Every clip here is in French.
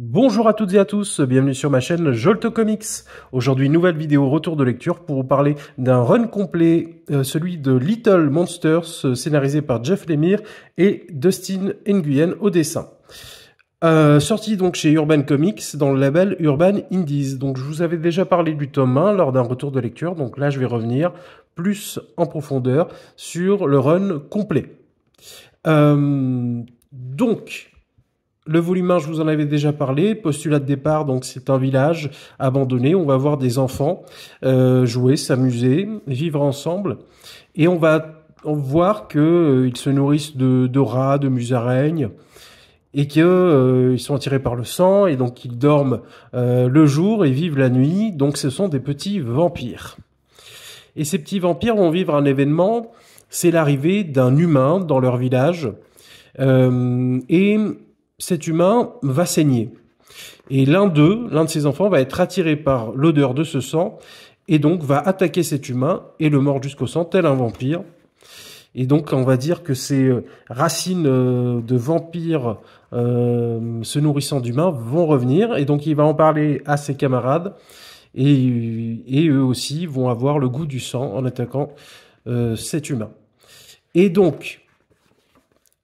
Bonjour à toutes et à tous, bienvenue sur ma chaîne Jolto Comics. Aujourd'hui, nouvelle vidéo retour de lecture pour vous parler d'un run complet, euh, celui de Little Monsters, euh, scénarisé par Jeff Lemire et Dustin Nguyen au dessin. Euh, sorti donc chez Urban Comics dans le label Urban Indies. Donc je vous avais déjà parlé du tome 1 lors d'un retour de lecture, donc là je vais revenir plus en profondeur sur le run complet. donc, le volume 1, je vous en avais déjà parlé. Postulat de départ, donc c'est un village abandonné. On va voir des enfants euh, jouer, s'amuser, vivre ensemble. Et on va voir qu'ils euh, se nourrissent de, rats, de musaraignes et qu'ils euh, ils sont attirés par le sang et donc ils dorment le jour et vivent la nuit. Donc ce sont des petits vampires. Et ces petits vampires vont vivre un événement, c'est l'arrivée d'un humain dans leur village. et cet humain va saigner. Et l'un d'eux, l'un de ses enfants, va être attiré par l'odeur de ce sang et donc va attaquer cet humain et le mord jusqu'au sang, tel un vampire. Et donc on va dire que ces euh, racines euh, de vampires euh, se nourrissant d'humains vont revenir. Et donc il va en parler à ses camarades. Et, eux aussi vont avoir le goût du sang en attaquant cet humain. Et donc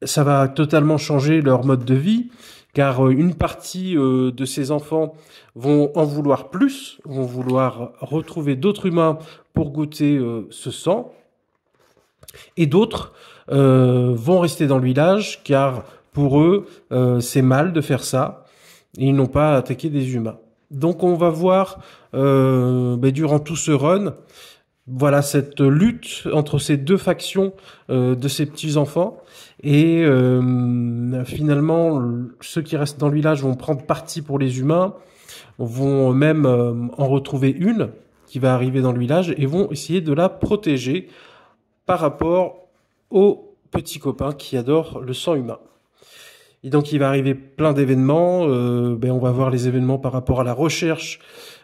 ça va totalement changer leur mode de vie, car euh, une partie euh, de ces enfants vont en vouloir plus, vont vouloir retrouver d'autres humains pour goûter euh, ce sang, et d'autres vont rester dans le village, car pour eux, c'est mal de faire ça, ils n'ont pas attaqué des humains. Donc on va voir bah, durant tout ce run voilà cette lutte entre ces deux factions euh, de ces petits enfants et euh, finalement ceux qui restent dans le village vont prendre parti pour les humains vont même euh, en retrouver une qui va arriver dans le village et vont essayer de la protéger par rapport au petit copain qui adore le sang humain. Et donc il va arriver plein d'événements, ben on va voir les événements par rapport à la recherche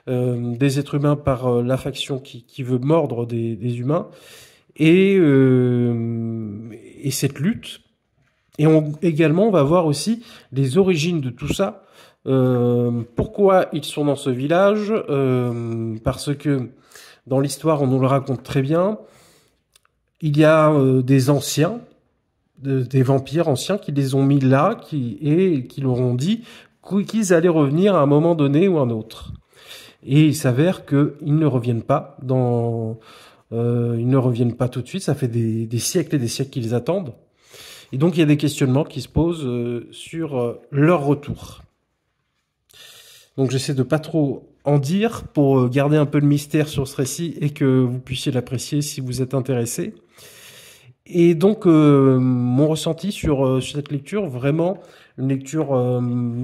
euh, des êtres humains par euh, la faction qui, veut mordre des, humains. Et, euh, et cette lutte. Et on, également, on va voir aussi les origines de tout ça. pourquoi ils sont dans ce village Parce que dans l'histoire, on nous le raconte très bien. Il y a des anciens, des vampires anciens, qui les ont mis là, qui et qui leur ont dit qu'ils allaient revenir à un moment donné ou un autre. Et il s'avère qu'ils ne reviennent pas dans, euh, ils ne reviennent pas tout de suite. Ça fait des, siècles et des siècles qu'ils attendent. Et donc il y a des questionnements qui se posent euh, sur euh, leur retour. Donc j'essaie de pas trop en dire pour garder un peu le mystère sur ce récit et que vous puissiez l'apprécier si vous êtes intéressé. Et donc mon ressenti sur, sur, cette lecture, vraiment une lecture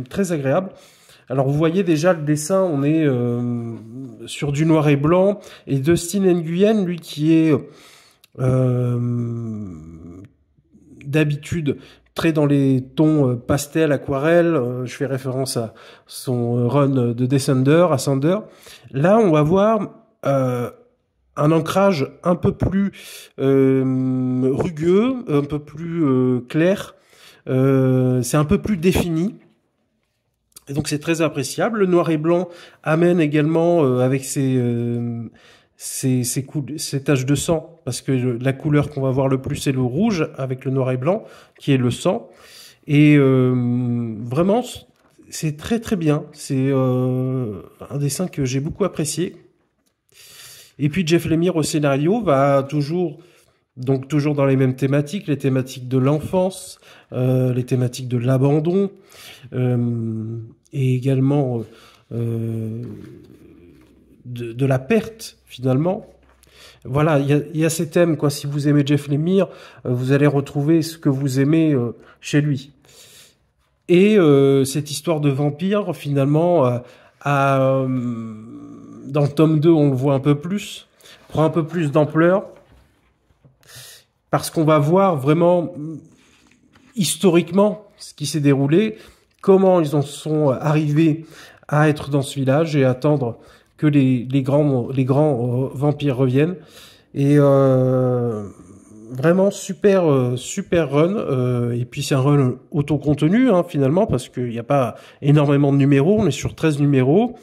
très agréable. Alors vous voyez déjà le dessin, on est euh, sur du noir et blanc. Et Dustin Nguyen, lui qui est euh, d'habitude très dans les tons euh, pastel, aquarelle, je fais référence à son run de Descender, Ascender. Là, on va voir un ancrage un peu plus rugueux, un peu plus clair, c'est un peu plus défini. Et donc c'est très appréciable. Le noir et blanc amène également euh, avec ses, euh, ses, ses, taches de sang, parce que la couleur qu'on va voir le plus c'est le rouge avec le noir et blanc, qui est le sang. Et euh, vraiment, c'est très très bien. C'est euh, un dessin que j'ai beaucoup apprécié. Et puis Jeff Lemire au scénario va toujours donc toujours dans les mêmes thématiques, les thématiques de l'enfance, euh, les thématiques de l'abandon, euh, et également euh, de, la perte finalement. Voilà, il y a, ces thèmes. Quoi. Si vous aimez Jeff Lemire, vous allez retrouver ce que vous aimez chez lui. Et cette histoire de vampire, finalement, dans le tome 2, on le voit un peu plus, prend un peu plus d'ampleur parce qu'on va voir vraiment mm, historiquement ce qui s'est déroulé, comment ils en sont arrivés à être dans ce village et attendre que les, grands, les grands euh, vampires reviennent. Et euh, vraiment super euh, super run et puis c'est un run autocontenu hein, finalement parce qu'il n'y a pas énormément de numéros on est sur 13 numéros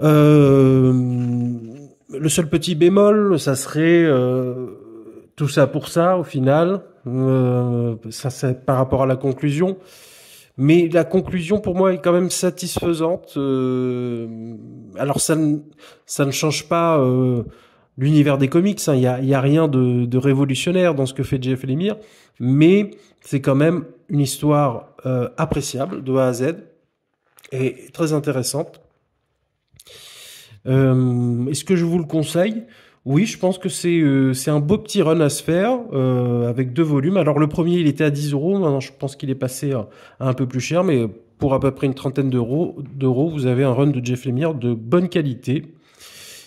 le seul petit bémol ça serait tout ça pour ça, au final. Euh, ça, c'est par rapport à la conclusion. Mais la conclusion pour moi est quand même satisfaisante. Euh, alors ça ne, ça ne change pas euh, l'univers des comics. Hein. Il n'y a, y a, rien de, révolutionnaire dans ce que fait Jeff Lemire, mais c'est quand même une histoire appréciable de A à Z et très intéressante. Est-ce que je vous le conseille oui, je pense que euh, c'est un beau petit run à se faire euh, avec deux volumes. Alors le premier, il était à 10 euros. Maintenant, je pense qu'il est passé à, un peu plus cher, mais pour à peu près une trentaine d'euros, d'euros, vous avez un run de Jeff Lemire de bonne qualité.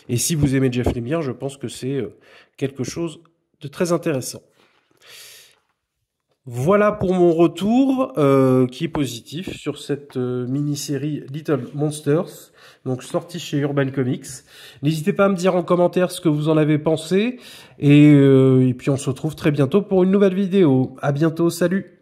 Et si vous aimez Jeff Lemire, je pense que c'est euh, quelque chose de très intéressant. Voilà pour mon retour euh, qui est positif sur cette euh, mini-série Little Monsters, donc sortie chez Urban Comics. N'hésitez pas à me dire en commentaire ce que vous en avez pensé et, euh, et puis on se retrouve très bientôt pour une nouvelle vidéo. À bientôt, salut.